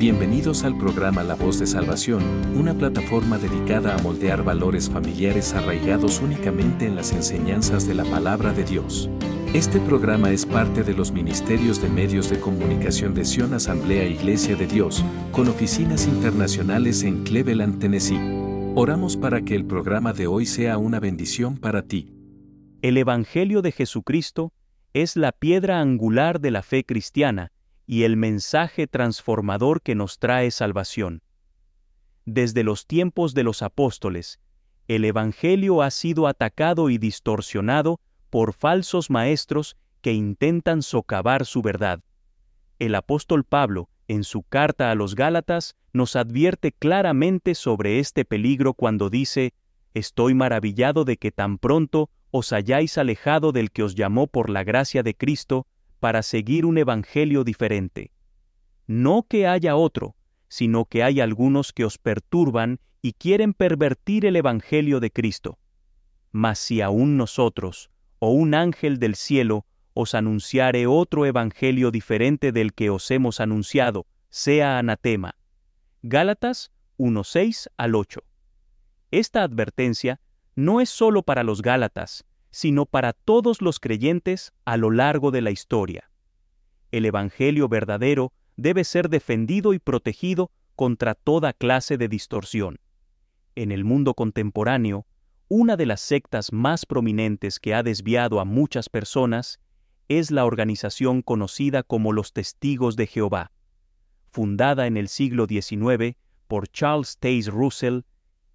Bienvenidos al programa La Voz de Salvación, una plataforma dedicada a moldear valores familiares arraigados únicamente en las enseñanzas de la palabra de Dios. Este programa es parte de los Ministerios de Medios de Comunicación de Sion Asamblea Iglesia de Dios, con oficinas internacionales en Cleveland, Tennessee. Oramos para que el programa de hoy sea una bendición para ti. El Evangelio de Jesucristo es la piedra angular de la fe cristiana, y el mensaje transformador que nos trae salvación. Desde los tiempos de los apóstoles, el Evangelio ha sido atacado y distorsionado por falsos maestros que intentan socavar su verdad. El apóstol Pablo, en su carta a los Gálatas, nos advierte claramente sobre este peligro cuando dice, Estoy maravillado de que tan pronto os hayáis alejado del que os llamó por la gracia de Cristo, para seguir un evangelio diferente. No que haya otro, sino que hay algunos que os perturban y quieren pervertir el evangelio de Cristo. Mas si aún nosotros, o un ángel del cielo, os anunciare otro evangelio diferente del que os hemos anunciado, sea anatema. Gálatas 1.6 al 8. Esta advertencia no es sólo para los Gálatas, sino para todos los creyentes a lo largo de la historia. El Evangelio verdadero debe ser defendido y protegido contra toda clase de distorsión. En el mundo contemporáneo, una de las sectas más prominentes que ha desviado a muchas personas es la organización conocida como los Testigos de Jehová. Fundada en el siglo XIX por Charles Taze Russell,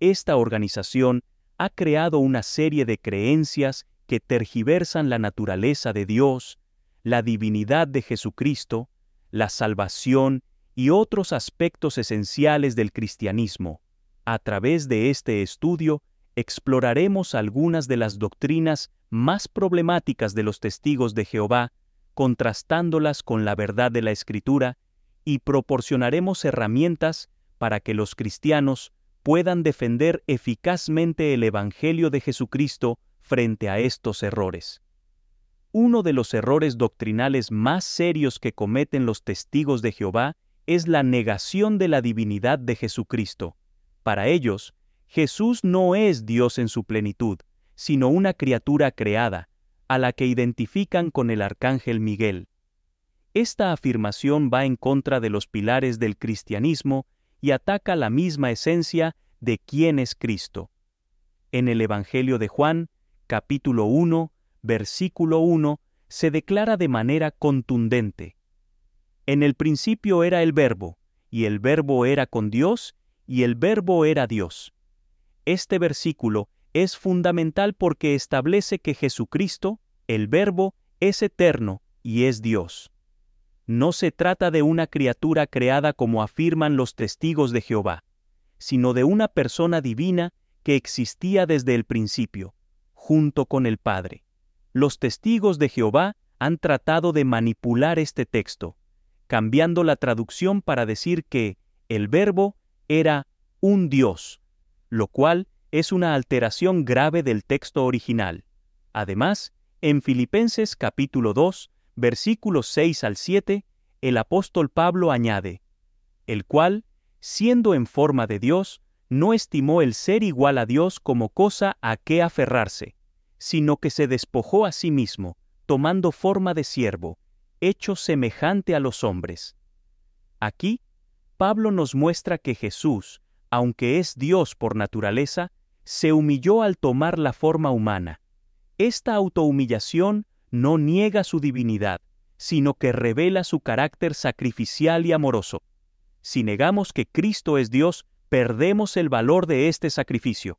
esta organización ha creado una serie de creencias que tergiversan la naturaleza de Dios, la divinidad de Jesucristo, la salvación y otros aspectos esenciales del cristianismo. A través de este estudio exploraremos algunas de las doctrinas más problemáticas de los testigos de Jehová, contrastándolas con la verdad de la Escritura, y proporcionaremos herramientas para que los cristianos puedan defender eficazmente el Evangelio de Jesucristo frente a estos errores. Uno de los errores doctrinales más serios que cometen los testigos de Jehová es la negación de la divinidad de Jesucristo. Para ellos, Jesús no es Dios en su plenitud, sino una criatura creada, a la que identifican con el arcángel Miguel. Esta afirmación va en contra de los pilares del cristianismo y ataca la misma esencia de quién es Cristo. En el Evangelio de Juan, capítulo 1, versículo 1, se declara de manera contundente. En el principio era el verbo, y el verbo era con Dios, y el verbo era Dios. Este versículo es fundamental porque establece que Jesucristo, el verbo, es eterno y es Dios. No se trata de una criatura creada como afirman los testigos de Jehová, sino de una persona divina que existía desde el principio, junto con el Padre. Los testigos de Jehová han tratado de manipular este texto, cambiando la traducción para decir que el verbo era un Dios, lo cual es una alteración grave del texto original. Además, en Filipenses capítulo 2, versículos 6 al 7, el apóstol Pablo añade, el cual, siendo en forma de Dios, no estimó el ser igual a Dios como cosa a qué aferrarse, sino que se despojó a sí mismo, tomando forma de siervo, hecho semejante a los hombres. Aquí, Pablo nos muestra que Jesús, aunque es Dios por naturaleza, se humilló al tomar la forma humana. Esta autohumillación no niega su divinidad, sino que revela su carácter sacrificial y amoroso. Si negamos que Cristo es Dios, perdemos el valor de este sacrificio.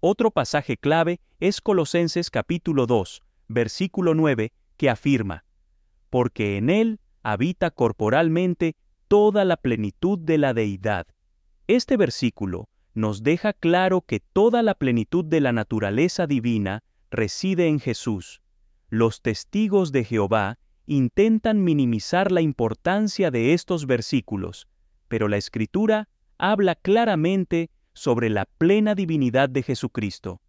Otro pasaje clave es Colosenses capítulo 2, versículo 9, que afirma, Porque en Él habita corporalmente toda la plenitud de la deidad. Este versículo nos deja claro que toda la plenitud de la naturaleza divina reside en Jesús, los testigos de Jehová intentan minimizar la importancia de estos versículos, pero la Escritura habla claramente sobre la plena divinidad de Jesucristo.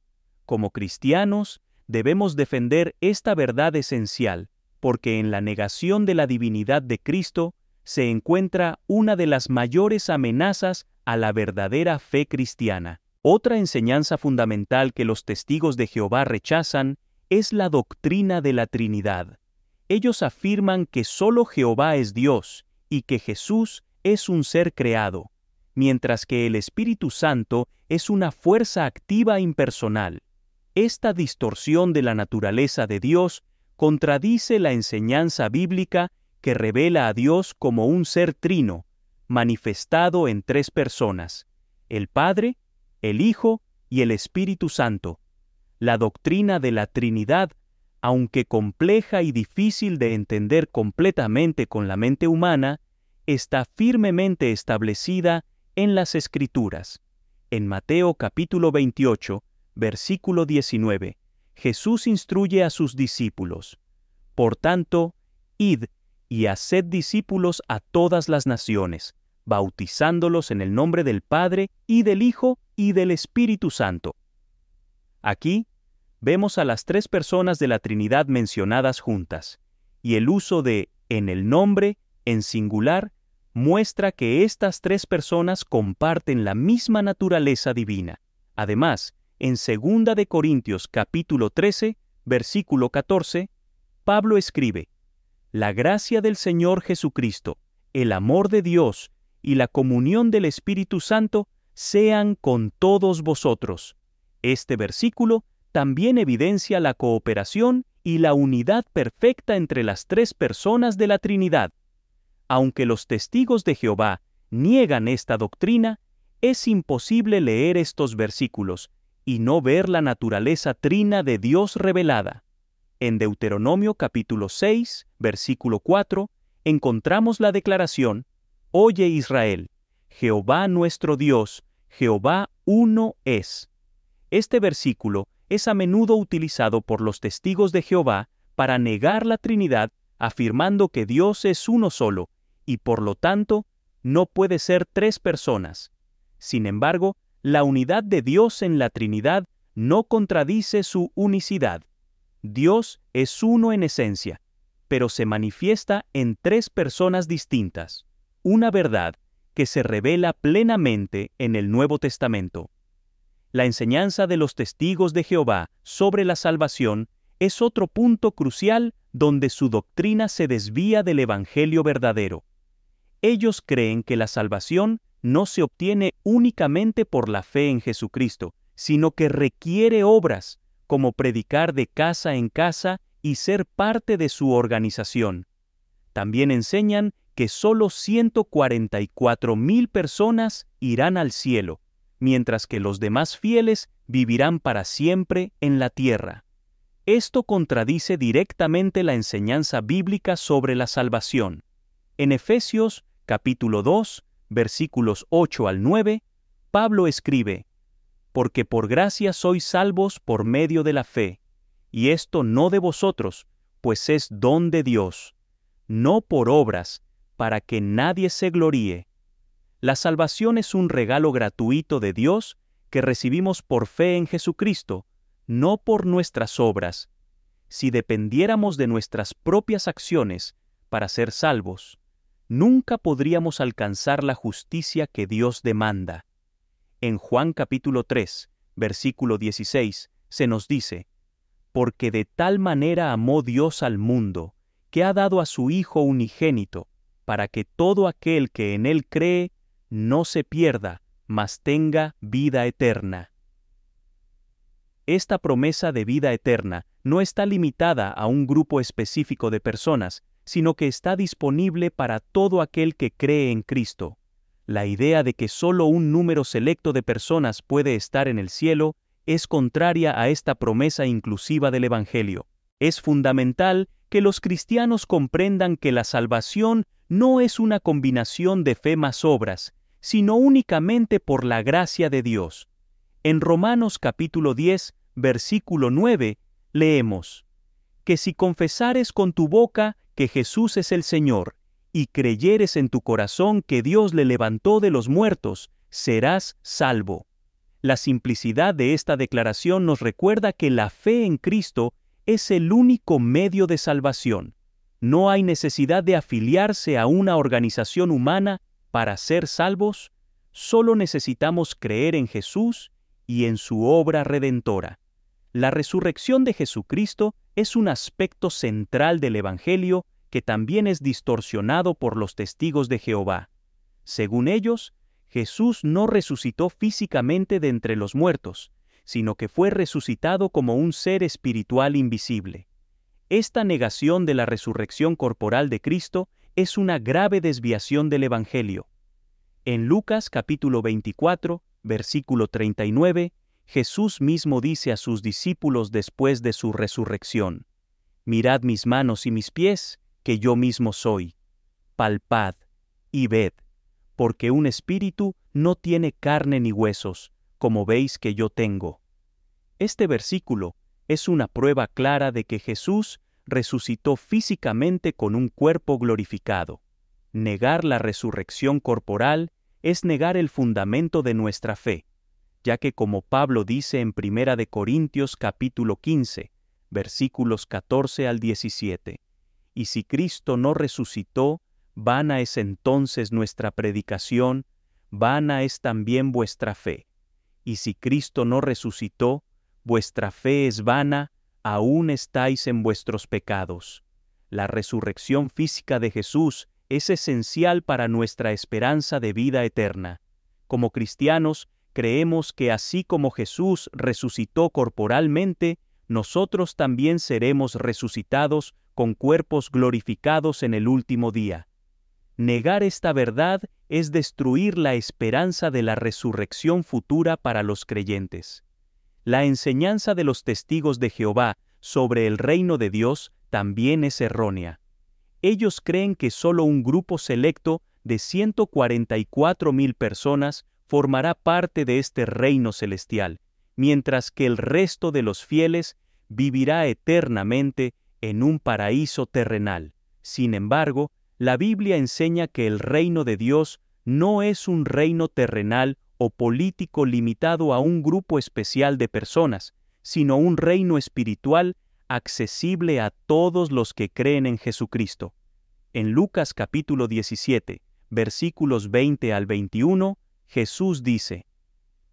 Como cristianos, debemos defender esta verdad esencial, porque en la negación de la divinidad de Cristo se encuentra una de las mayores amenazas a la verdadera fe cristiana. Otra enseñanza fundamental que los testigos de Jehová rechazan es la doctrina de la Trinidad. Ellos afirman que solo Jehová es Dios y que Jesús es un ser creado, mientras que el Espíritu Santo es una fuerza activa e impersonal. Esta distorsión de la naturaleza de Dios contradice la enseñanza bíblica que revela a Dios como un ser trino, manifestado en tres personas, el Padre, el Hijo y el Espíritu Santo la doctrina de la Trinidad, aunque compleja y difícil de entender completamente con la mente humana, está firmemente establecida en las Escrituras. En Mateo capítulo 28, versículo 19, Jesús instruye a sus discípulos. Por tanto, id y haced discípulos a todas las naciones, bautizándolos en el nombre del Padre y del Hijo y del Espíritu Santo. Aquí vemos a las tres personas de la Trinidad mencionadas juntas, y el uso de en el nombre, en singular, muestra que estas tres personas comparten la misma naturaleza divina. Además, en 2 de Corintios capítulo 13, versículo 14, Pablo escribe: La gracia del Señor Jesucristo, el amor de Dios y la comunión del Espíritu Santo sean con todos vosotros. Este versículo también evidencia la cooperación y la unidad perfecta entre las tres personas de la Trinidad. Aunque los testigos de Jehová niegan esta doctrina, es imposible leer estos versículos y no ver la naturaleza trina de Dios revelada. En Deuteronomio capítulo 6, versículo 4, encontramos la declaración, Oye Israel, Jehová nuestro Dios, Jehová uno es. Este versículo es a menudo utilizado por los testigos de Jehová para negar la Trinidad, afirmando que Dios es uno solo, y por lo tanto, no puede ser tres personas. Sin embargo, la unidad de Dios en la Trinidad no contradice su unicidad. Dios es uno en esencia, pero se manifiesta en tres personas distintas, una verdad que se revela plenamente en el Nuevo Testamento. La enseñanza de los testigos de Jehová sobre la salvación es otro punto crucial donde su doctrina se desvía del Evangelio verdadero. Ellos creen que la salvación no se obtiene únicamente por la fe en Jesucristo, sino que requiere obras, como predicar de casa en casa y ser parte de su organización. También enseñan que solo 144.000 personas irán al cielo, mientras que los demás fieles vivirán para siempre en la tierra. Esto contradice directamente la enseñanza bíblica sobre la salvación. En Efesios, capítulo 2, versículos 8 al 9, Pablo escribe, Porque por gracia sois salvos por medio de la fe, y esto no de vosotros, pues es don de Dios, no por obras, para que nadie se gloríe la salvación es un regalo gratuito de Dios que recibimos por fe en Jesucristo, no por nuestras obras. Si dependiéramos de nuestras propias acciones para ser salvos, nunca podríamos alcanzar la justicia que Dios demanda. En Juan capítulo 3, versículo 16, se nos dice, Porque de tal manera amó Dios al mundo, que ha dado a su Hijo unigénito, para que todo aquel que en él cree no se pierda, mas tenga vida eterna. Esta promesa de vida eterna no está limitada a un grupo específico de personas, sino que está disponible para todo aquel que cree en Cristo. La idea de que solo un número selecto de personas puede estar en el cielo es contraria a esta promesa inclusiva del Evangelio. Es fundamental que los cristianos comprendan que la salvación no es una combinación de fe más obras, sino únicamente por la gracia de Dios. En Romanos capítulo 10, versículo 9, leemos, Que si confesares con tu boca que Jesús es el Señor, y creyeres en tu corazón que Dios le levantó de los muertos, serás salvo. La simplicidad de esta declaración nos recuerda que la fe en Cristo es el único medio de salvación. No hay necesidad de afiliarse a una organización humana para ser salvos, solo necesitamos creer en Jesús y en su obra redentora. La resurrección de Jesucristo es un aspecto central del Evangelio que también es distorsionado por los testigos de Jehová. Según ellos, Jesús no resucitó físicamente de entre los muertos, sino que fue resucitado como un ser espiritual invisible. Esta negación de la resurrección corporal de Cristo es una grave desviación del Evangelio. En Lucas capítulo 24, versículo 39, Jesús mismo dice a sus discípulos después de su resurrección, Mirad mis manos y mis pies, que yo mismo soy. Palpad y ved, porque un espíritu no tiene carne ni huesos, como veis que yo tengo. Este versículo es una prueba clara de que Jesús resucitó físicamente con un cuerpo glorificado. Negar la resurrección corporal es negar el fundamento de nuestra fe, ya que como Pablo dice en Primera de Corintios capítulo 15, versículos 14 al 17, y si Cristo no resucitó, vana es entonces nuestra predicación, vana es también vuestra fe. Y si Cristo no resucitó, vuestra fe es vana, aún estáis en vuestros pecados. La resurrección física de Jesús es esencial para nuestra esperanza de vida eterna. Como cristianos, creemos que así como Jesús resucitó corporalmente, nosotros también seremos resucitados con cuerpos glorificados en el último día. Negar esta verdad es destruir la esperanza de la resurrección futura para los creyentes. La enseñanza de los testigos de Jehová sobre el reino de Dios también es errónea. Ellos creen que solo un grupo selecto de 144,000 personas formará parte de este reino celestial, mientras que el resto de los fieles vivirá eternamente en un paraíso terrenal. Sin embargo, la Biblia enseña que el reino de Dios no es un reino terrenal o político limitado a un grupo especial de personas, sino un reino espiritual accesible a todos los que creen en Jesucristo. En Lucas capítulo 17, versículos 20 al 21, Jesús dice,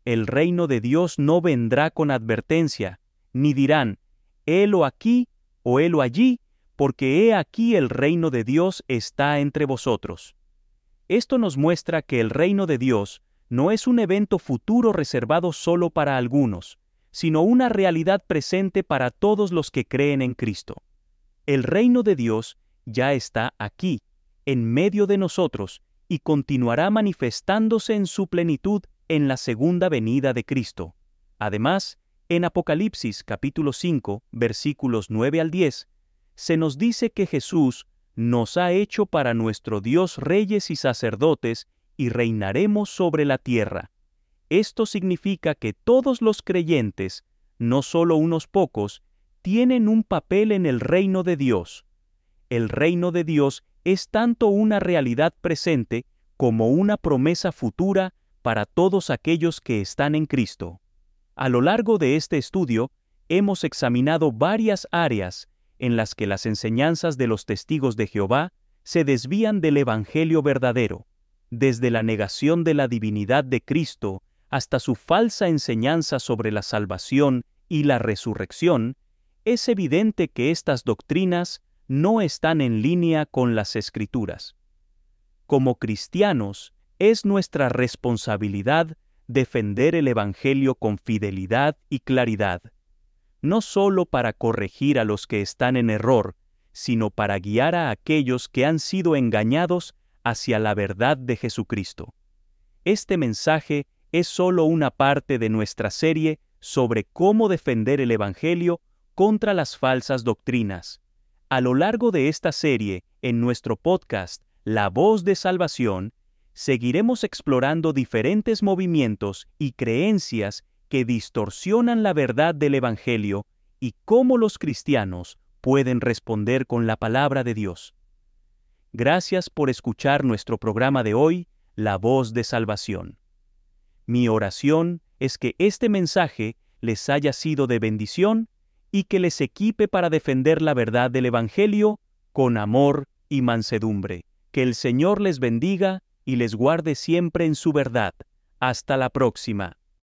El reino de Dios no vendrá con advertencia, ni dirán, helo aquí o helo allí, porque he aquí el reino de Dios está entre vosotros. Esto nos muestra que el reino de Dios no es un evento futuro reservado solo para algunos, sino una realidad presente para todos los que creen en Cristo. El reino de Dios ya está aquí, en medio de nosotros, y continuará manifestándose en su plenitud en la segunda venida de Cristo. Además, en Apocalipsis capítulo 5, versículos 9 al 10, se nos dice que Jesús nos ha hecho para nuestro Dios reyes y sacerdotes y reinaremos sobre la tierra. Esto significa que todos los creyentes, no solo unos pocos, tienen un papel en el reino de Dios. El reino de Dios es tanto una realidad presente como una promesa futura para todos aquellos que están en Cristo. A lo largo de este estudio, hemos examinado varias áreas en las que las enseñanzas de los testigos de Jehová se desvían del Evangelio verdadero desde la negación de la divinidad de Cristo hasta su falsa enseñanza sobre la salvación y la resurrección, es evidente que estas doctrinas no están en línea con las escrituras. Como cristianos, es nuestra responsabilidad defender el Evangelio con fidelidad y claridad, no sólo para corregir a los que están en error, sino para guiar a aquellos que han sido engañados hacia la verdad de Jesucristo. Este mensaje es solo una parte de nuestra serie sobre cómo defender el Evangelio contra las falsas doctrinas. A lo largo de esta serie, en nuestro podcast, La voz de salvación, seguiremos explorando diferentes movimientos y creencias que distorsionan la verdad del Evangelio y cómo los cristianos pueden responder con la palabra de Dios. Gracias por escuchar nuestro programa de hoy, La Voz de Salvación. Mi oración es que este mensaje les haya sido de bendición y que les equipe para defender la verdad del Evangelio con amor y mansedumbre. Que el Señor les bendiga y les guarde siempre en su verdad. Hasta la próxima.